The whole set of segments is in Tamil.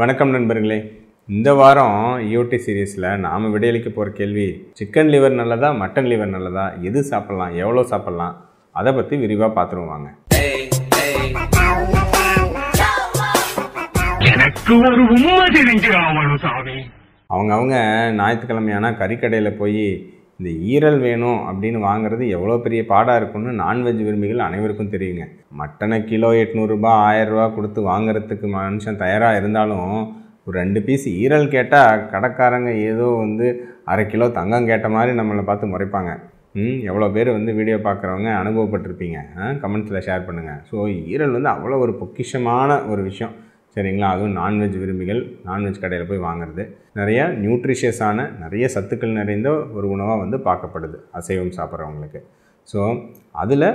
வணக்கம் நண்பர்களே இந்த வாரம் யூடி e சீரீஸில் நாம் விடையளிக்க போகிற கேள்வி சிக்கன் லிவர் நல்லதா மட்டன் லிவர் நல்லதா எது சாப்பிட்லாம் எவ்வளோ சாப்பிட்லாம் அதை பற்றி விரிவாக பார்த்துருவாங்க அவங்க அவங்க ஞாயிற்றுக்கிழமையான கறிக்கடையில் போய் இந்த ஈரல் வேணும் அப்படின்னு வாங்குறது எவ்வளோ பெரிய பாடாக இருக்கும்னு நான்வெஜ் விரும்பிகள் அனைவருக்கும் தெரியுங்க மட்டனை கிலோ எட்நூறுரூபா ஆயரூபா கொடுத்து வாங்குறதுக்கு மனுஷன் தயாராக இருந்தாலும் ஒரு ரெண்டு பீஸ் ஈரல் கேட்டால் கடைக்காரங்க ஏதோ வந்து அரை கிலோ தங்கம் கேட்ட மாதிரி நம்மளை பார்த்து முறைப்பாங்க ம் எவ்வளோ பேர் வந்து வீடியோ பார்க்குறவங்க அனுபவப்பட்டிருப்பீங்க கமெண்ட்ஸில் ஷேர் பண்ணுங்கள் ஸோ ஈரல் வந்து அவ்வளோ ஒரு பொக்கிஷமான ஒரு விஷயம் சரிங்களா அதுவும் நான்வெஜ் விரும்பிகள் நான்வெஜ் கடையில் போய் வாங்குறது நிறைய நியூட்ரிஷியஸான நிறைய சத்துக்கள் நிறைந்த ஒரு உணவாக வந்து பார்க்கப்படுது அசைவம் சாப்பிட்றவங்களுக்கு ஸோ அதில்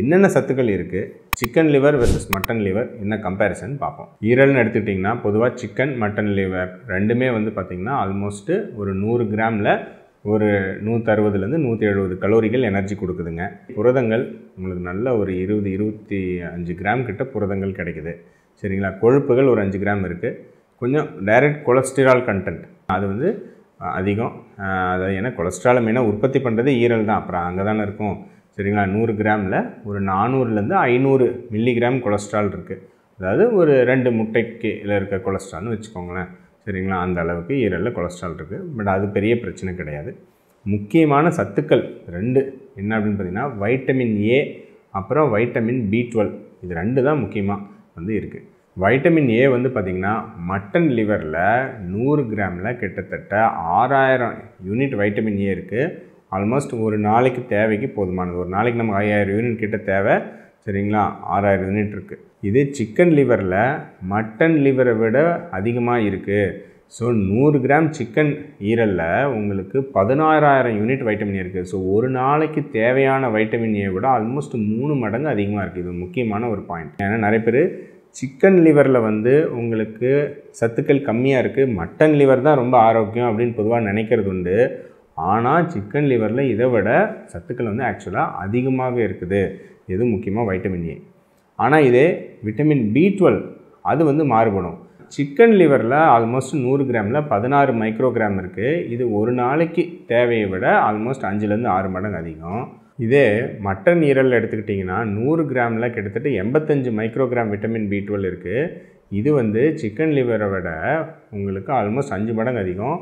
என்னென்ன சத்துக்கள் இருக்குது chicken liver versus mutton liver என்ன கம்பேரிசன் பார்ப்போம் ஈரல்னு எடுத்துக்கிட்டிங்கன்னா பொதுவாக சிக்கன் மட்டன் லிவர் ரெண்டுமே வந்து பார்த்திங்கன்னா ஆல்மோஸ்ட்டு ஒரு நூறு கிராமில் ஒரு நூற்றறுபதுலேருந்து நூற்றி எழுபது கலோரிகள் எனர்ஜி கொடுக்குதுங்க புரதங்கள் உங்களுக்கு நல்ல ஒரு இருபது இருபத்தி அஞ்சு கிராம் கிட்ட புரதங்கள் கிடைக்குது சரிங்களா கொழுப்புகள் ஒரு அஞ்சு கிராம் இருக்குது கொஞ்சம் டைரக்ட் கொலஸ்ட்ரால் கண்டென்ட் அது வந்து அதிகம் அதாவது ஏன்னா கொலஸ்ட்ரால் மெயினாக உற்பத்தி பண்ணுறது ஈரல் தான் அப்புறம் அங்கே தானே இருக்கும் சரிங்களா நூறு கிராமில் ஒரு நானூறுலேருந்து ஐநூறு மில்லிகிராம் கொலஸ்ட்ரால் இருக்குது அதாவது ஒரு ரெண்டு முட்டைக்கு இதில் இருக்க கொலஸ்ட்ரால்னு வச்சுக்கோங்களேன் சரிங்களா அந்த அளவுக்கு ஈரலில் கொலஸ்ட்ரால் இருக்குது பட் அது பெரிய பிரச்சனை கிடையாது முக்கியமான சத்துக்கள் ரெண்டு என்ன அப்படின்னு பார்த்தீங்கன்னா வைட்டமின் ஏ அப்புறம் வைட்டமின் பி டுவெல் இது ரெண்டு தான் முக்கியமாக வந்து இருக்குது வைட்டமின் ஏ வந்து பார்த்திங்கன்னா மட்டன் லிவரில் நூறு கிராமில் கிட்டத்தட்ட ஆறாயிரம் யூனிட் வைட்டமின் ஏ இருக்குது ஆல்மோஸ்ட் ஒரு நாளைக்கு தேவைக்கு போதுமானது ஒரு நாளைக்கு நமக்கு ஐயாயிரம் யூனிட் கிட்ட தேவை சரிங்களா ஆறாயிரம் யூனிட் இருக்குது இது சிக்கன் லிவரில் மட்டன் லிவரை விட அதிகமாக இருக்குது ஸோ நூறு கிராம் சிக்கன் ஈரலில் உங்களுக்கு பதினாறாயிரம் யூனிட் வைட்டமின் இருக்குது ஸோ ஒரு நாளைக்கு தேவையான வைட்டமின் ஏ விட ஆல்மோஸ்ட் மூணு மடங்கு அதிகமாக இருக்குது இது முக்கியமான ஒரு பாயிண்ட் ஏன்னா நிறைய பேர் சிக்கன் லிவரில் வந்து உங்களுக்கு சத்துக்கள் கம்மியாக இருக்குது மட்டன் லிவர் தான் ரொம்ப ஆரோக்கியம் அப்படின்னு பொதுவாக நினைக்கிறது உண்டு ஆனால் சிக்கன் லிவரில் இதை விட சத்துக்கள் வந்து ஆக்சுவலாக அதிகமாகவே இருக்குது இது முக்கியமாக வைட்டமின் ஏ ஆனால் இதே விட்டமின் பி டுவெல் அது வந்து மாறுபடும் சிக்கன் லிவரில் ஆல்மோஸ்ட் நூறு கிராமில் பதினாறு மைக்ரோகிராம் இருக்குது இது ஒரு நாளைக்கு தேவையை விட ஆல்மோஸ்ட் அஞ்சுலேருந்து ஆறு மடங்கு அதிகம் இதே மட்டன் ஈரலில் எடுத்துக்கிட்டிங்கன்னா நூறு கிராமில் கிட்டத்தட்ட எண்பத்தஞ்சு மைக்ரோகிராம் விட்டமின் பி டுவெல் இருக்குது இது வந்து சிக்கன் லிவரை விட உங்களுக்கு ஆல்மோஸ்ட் அஞ்சு மடங்கு அதிகம்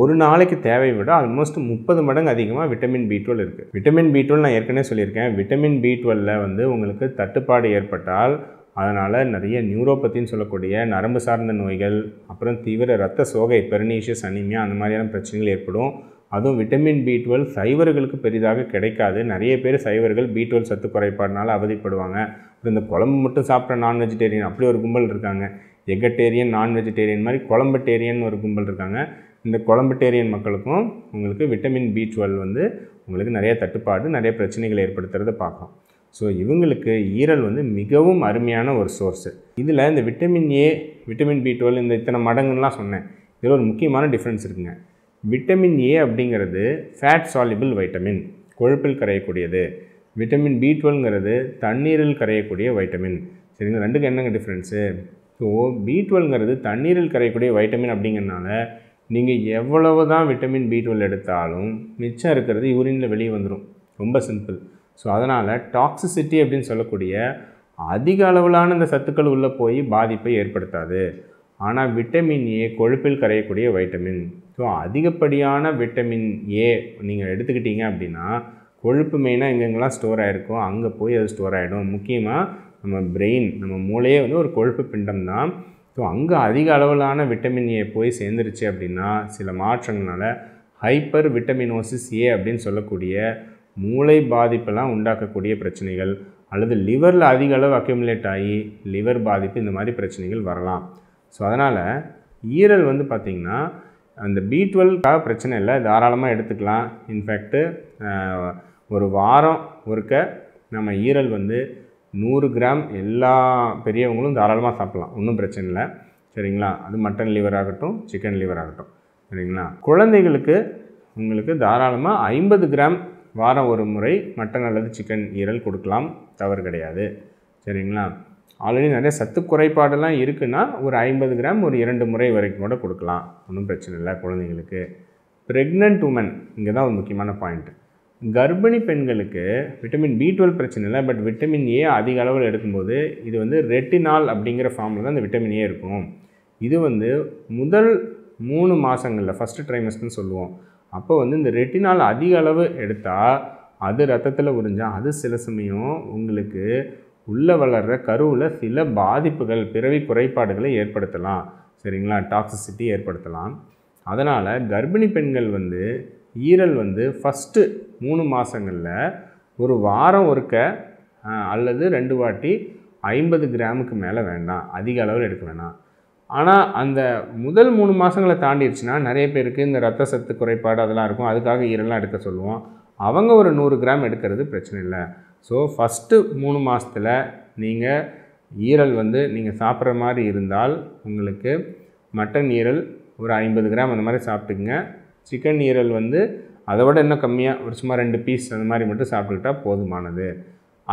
ஒரு நாளைக்கு தேவை விட ஆல்மோஸ்ட் முப்பது மடங்கு அதிகமாக விட்டமின் பி டுவெல் இருக்குது விட்டமின் பி டுவெல் நான் ஏற்கனவே சொல்லியிருக்கேன் விட்டமின் பி டுவெல்லில் வந்து உங்களுக்கு தட்டுப்பாடு ஏற்பட்டால் அதனால் நிறைய நியூரோபத்தின்னு சொல்லக்கூடிய நரம்பு சார்ந்த நோய்கள் அப்புறம் தீவிர ரத்த சோகை பெர்னீஷியஸ் அனிமியா அந்த மாதிரியான பிரச்சனைகள் ஏற்படும் அதுவும் விட்டமின் பி டுவெல் சைவர்களுக்கு பெரிதாக கிடைக்காது நிறைய பேர் சைவர்கள் பி டுவெல் சத்து குறைபாடுனால அவதிப்படுவாங்க இந்த குழம்பு மட்டும் சாப்பிட்ற நான் வெஜிடேரியன் அப்படி ஒரு கும்பல் இருக்காங்க எகட்டேரியன் நான் வெஜிடேரியன் மாதிரி குழம்பட்டேரியன் ஒரு கும்பல் இருக்காங்க இந்த குழம்பட்டேரியன் மக்களுக்கும் உங்களுக்கு விட்டமின் பி டுவெல் வந்து உங்களுக்கு நிறைய தட்டுப்பாடு நிறைய பிரச்சனைகள் ஏற்படுத்துறதை பார்க்கலாம் ஸோ இவங்களுக்கு ஈரல் வந்து மிகவும் அருமையான ஒரு சோர்ஸு இதில் இந்த vitamin A vitamin B twelve இந்த இத்தனை மடங்குலாம் சொன்னேன் இதில் ஒரு முக்கியமான டிஃப்ரென்ஸ் இருக்குங்க விட்டமின் ஏ அப்படிங்கிறது ஃபேட் சாலிபிள் வைட்டமின் கொழுப்பில் கரையக்கூடியது விட்டமின் பி டுவெல்ங்கிறது தண்ணீரில் கரையக்கூடிய வைட்டமின் சரிங்களா ரெண்டுக்கு என்னங்க டிஃப்ரென்ஸு ஸோ பி டுவெல்ங்கிறது தண்ணீரில் கரையக்கூடிய வைட்டமின் அப்படிங்கிறனால நீங்கள் எவ்வளவு தான் விட்டமின் பி டுவெல் எடுத்தாலும் மிச்சம் இருக்கிறது யூரினில் வெளியே வந்துடும் ரொம்ப சிம்பிள் ஸோ அதனால் டாக்ஸிசிட்டி அப்படின்னு சொல்லக்கூடிய அதிக அளவிலான இந்த சத்துக்கள் உள்ளே போய் பாதிப்பை ஏற்படுத்தாது ஆனால் விட்டமின் ஏ கொழுப்பில் கரையக்கூடிய வைட்டமின் ஸோ அதிகப்படியான விட்டமின் ஏ நீங்கள் எடுத்துக்கிட்டீங்க அப்படின்னா கொழுப்பு மெயினாக எங்கெங்கெல்லாம் ஸ்டோர் ஆகிருக்கோ அங்கே போய் அது ஸ்டோர் ஆகிடும் முக்கியமாக நம்ம பிரெயின் நம்ம மூளையே வந்து ஒரு கொழுப்பு பிண்டம் தான் ஸோ அங்கே அதிக அளவிலான விட்டமின் ஏ போய் சேர்ந்துருச்சு அப்படின்னா சில மாற்றங்களால் ஹைப்பர் விட்டமினோசிஸ் ஏ அப்படின்னு சொல்லக்கூடிய மூளை பாதிப்பெல்லாம் உண்டாக்கக்கூடிய பிரச்சனைகள் அல்லது லிவரில் அதிக அளவு அக்யூமுலேட் ஆகி லிவர் பாதிப்பு இந்த மாதிரி பிரச்சனைகள் வரலாம் ஸோ அதனால் ஈரல் வந்து பார்த்திங்கன்னா அந்த பி டுவெல்க்காக பிரச்சனை இல்லை தாராளமாக எடுத்துக்கலாம் இன்ஃபேக்ட்டு ஒரு வாரம் ஒருக்க நம்ம ஈரல் வந்து நூறு கிராம் எல்லா பெரியவங்களும் தாராளமாக சாப்பிட்லாம் ஒன்றும் பிரச்சனை இல்லை சரிங்களா அது மட்டன் லிவர் ஆகட்டும் சிக்கன் லிவர் ஆகட்டும் சரிங்களா குழந்தைகளுக்கு உங்களுக்கு தாராளமாக ஐம்பது கிராம் வாரம் ஒரு முறை மட்டன் அல்லது சிக்கன் ஈரல் கொடுக்கலாம் தவறு கிடையாது சரிங்களா ஆல்ரெடி நிறைய சத்து குறைபாடெல்லாம் இருக்குன்னா ஒரு ஐம்பது கிராம் ஒரு இரண்டு முறை வரைக்கும் கூட கொடுக்கலாம் ஒன்றும் பிரச்சனை இல்லை குழந்தைங்களுக்கு ப்ரெக்னென்ட் உமன் இங்கே தான் ஒரு முக்கியமான பாயிண்ட் கர்ப்பிணி பெண்களுக்கு விட்டமின் பி டுவெல் பிரச்சனை இல்லை பட் விட்டமின் ஏ அதிக அளவில் எடுக்கும்போது இது வந்து ரெட்டினால் அப்படிங்கிற ஃபார்மில் தான் இந்த விட்டமின் ஏ இருக்கும் இது வந்து முதல் மூணு மாதங்களில் ஃபஸ்ட்டு ட்ரைமஸ்ட்னு சொல்லுவோம் அப்போ வந்து இந்த ரெட்டினால் அதிக அளவு எடுத்தால் அது ரத்தத்தில் உறிஞ்சால் அது சில சமயம் உங்களுக்கு உள்ளே வளர்கிற கருவில் சில பாதிப்புகள் பிறவி குறைபாடுகளை ஏற்படுத்தலாம் சரிங்களா டாக்ஸிசிட்டி ஏற்படுத்தலாம் அதனால் கர்ப்பிணி பெண்கள் வந்து ஈரல் வந்து ஃபஸ்ட்டு மூணு மாதங்களில் ஒரு வாரம் ஒருக்க அல்லது ரெண்டு வாட்டி ஐம்பது கிராமுக்கு மேலே வேண்டாம் அதிக அளவில் எடுக்க வேணாம் ஆனால் அந்த முதல் மூணு மாதங்களை தாண்டிடுச்சுன்னா நிறைய பேருக்கு இந்த ரத்த சத்து குறைபாடு அதெல்லாம் இருக்கும் அதுக்காக ஈரெல்லாம் எடுக்க சொல்லுவோம் அவங்க ஒரு நூறு கிராம் எடுக்கிறது பிரச்சனை இல்லை ஸோ ஃபஸ்ட்டு மூணு மாதத்தில் நீங்கள் ஈரல் வந்து நீங்கள் சாப்பிட்ற மாதிரி இருந்தால் உங்களுக்கு மட்டன் ஈரல் ஒரு ஐம்பது கிராம் அந்த மாதிரி சாப்பிட்டுக்குங்க சிக்கன் ஈரல் வந்து அதை விட இன்னும் கம்மியாக ஒரு சும்மா ரெண்டு பீஸ் அந்த மாதிரி மட்டும் சாப்பிட்டுக்கிட்டால் போதுமானது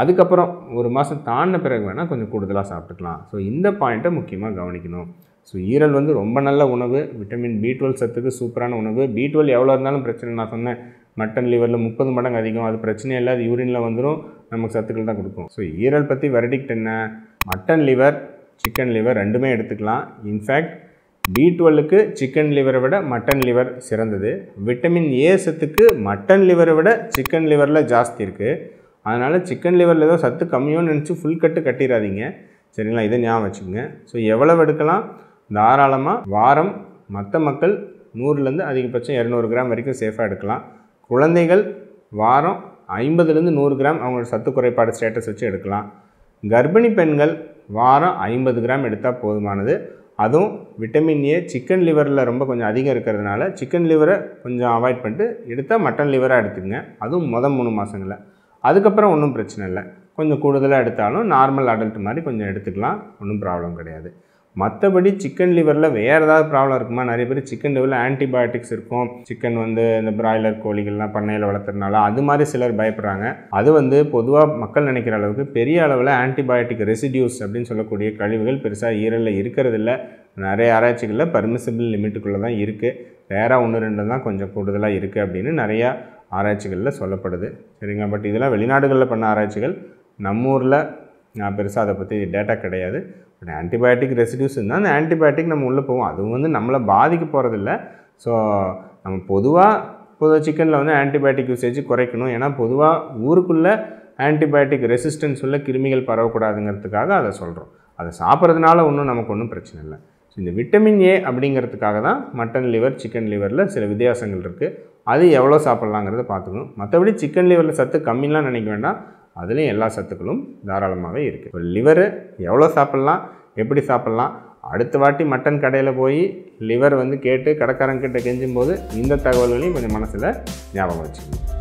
அதுக்கப்புறம் ஒரு மாதம் தாண்ட பிறகு வேணால் கொஞ்சம் கூடுதலாக சாப்பிட்டுக்கலாம் ஸோ இந்த பாயிண்ட்டை முக்கியமாக கவனிக்கணும் ஸோ ஈரல் வந்து ரொம்ப நல்ல உணவு விட்டமின் பி டுவெல் சத்துக்கு சூப்பரான உணவு பி டுவெல் எவ்வளோ இருந்தாலும் பிரச்சனை நான் சொன்னேன் மட்டன் லிவரில் முப்பது மடங்கு அதிகம் அது பிரச்சனை இல்லை அது யூரினில் வந்துடும் நமக்கு சத்துக்கள் தான் கொடுக்கும் ஸோ ஈரல் பற்றி வெரடிக்ட் என்ன மட்டன் லிவர் சிக்கன் லிவர் ரெண்டுமே எடுத்துக்கலாம் இன்ஃபேக்ட் பி டுவெலுக்கு சிக்கன் லிவரை விட மட்டன் லிவர் சிறந்தது விட்டமின் ஏ சத்துக்கு மட்டன் லிவரை விட சிக்கன் லிவரில் ஜாஸ்தி இருக்குது அதனால் சிக்கன் லிவரில் ஏதோ சத்து கம்மியோன்னு நினச்சி ஃபுல் கட்டு கட்டிடாதீங்க சரிங்களா இதை ஞாபகம் வச்சுக்கோங்க ஸோ எவ்வளவு எடுக்கலாம் தாராளமாக வாரம் மற்ற மக்கள் நூறுலேருந்து அதிகபட்சம் இரநூறு கிராம் வரைக்கும் சேஃபாக எடுக்கலாம் குழந்தைகள் வாரம் ஐம்பதுலேருந்து நூறு கிராம் அவங்களோட சத்து குறைபாடு ஸ்டேட்டஸ் வச்சு எடுக்கலாம் கர்ப்பிணி பெண்கள் வாரம் ஐம்பது கிராம் எடுத்தால் போதுமானது அதுவும் விட்டமின் ஏ சிக்கன் லிவரில் ரொம்ப கொஞ்சம் அதிகம் இருக்கிறதுனால சிக்கன் லிவரை கொஞ்சம் அவாய்ட் பண்ணிட்டு எடுத்தால் மட்டன் லிவராக எடுத்துக்கங்க அதுவும் மொதல் மூணு மாதங்களில் அதுக்கப்புறம் ஒன்றும் பிரச்சனை இல்லை கொஞ்சம் கூடுதலாக எடுத்தாலும் நார்மல் அடல்ட் மாதிரி கொஞ்சம் எடுத்துக்கலாம் ஒன்றும் ப்ராப்ளம் கிடையாது மற்றபடி சிக்கன் லிவரில் வேறு ஏதாவது ப்ராப்ளம் இருக்குமா நிறைய பேர் சிக்கன் லிவரில் ஆன்டிபயோட்டிக்ஸ் இருக்கும் சிக்கன் வந்து இந்த பிராய்லர் கோழிகள்லாம் பண்ணையில் வளர்த்துறனால அது மாதிரி சிலர் பயப்படுறாங்க அது வந்து பொதுவாக மக்கள் நினைக்கிற அளவுக்கு பெரிய அளவில் ஆன்டிபயோட்டிக் ரெசிடியூஸ் அப்படின்னு சொல்லக்கூடிய கழிவுகள் பெருசாக ஈரலில் இருக்கிறதில்ல நிறைய ஆராய்ச்சிகளில் பர்மிசபிள் லிமிட்டுக்குள்ளே தான் இருக்குது வேறு ஒன்று ரெண்டு தான் கொஞ்சம் கூடுதலாக இருக்குது அப்படின்னு நிறையா ஆராய்ச்சிகளில் சொல்லப்படுது சரிங்களா பட் இதெல்லாம் வெளிநாடுகளில் பண்ண ஆராய்ச்சிகள் நம்ம ஊரில் நான் பெருசாக அதை பற்றி டேட்டா கிடையாது பட் ஆன்டிபயோட்டிக் ரெசிடியூஸ் இருந்தால் அந்த ஆன்டிபயோட்டிக் நம்ம உள்ளே போவோம் அதுவும் வந்து நம்மளை பாதிக்க போகிறதில்ல ஸோ நம்ம பொதுவாக பொது சிக்கனில் வந்து ஆன்டிபயோட்டிக் யூசேஜ் குறைக்கணும் ஏன்னா பொதுவாக ஊருக்குள்ளே ஆன்டிபயோட்டிக் ரெசிஸ்டன்ஸ் உள்ள கிருமிகள் பரவக்கூடாதுங்கிறதுக்காக அதை சொல்கிறோம் அதை சாப்பிட்றதுனால ஒன்றும் நமக்கு ஒன்றும் பிரச்சனை இல்லை ஸோ இந்த விட்டமின் ஏ அப்படிங்கிறதுக்காக தான் மட்டன் லிவர் சிக்கன் லிவரில் சில வித்தியாசங்கள் இருக்குது அது எவ்வளோ சாப்பிட்லாங்கிறத பார்த்துக்கணும் மற்றபடி சிக்கன் லிவரில் சத்து கம்மின்லாம் நினைக்க வேண்டாம் அதுலேயும் எல்லா சத்துக்களும் தாராளமாகவே இருக்குது இப்போ லிவரு எவ்வளோ சாப்பிட்லாம் எப்படி சாப்பிட்லாம் அடுத்த வாட்டி மட்டன் கடையில் போய் லிவர் வந்து கேட்டு கடைக்காரங்கிட்ட கெஞ்சும் போது இந்த தகவல்களையும் கொஞ்சம் மனசில் ஞாபகம் வச்சுக்கணும்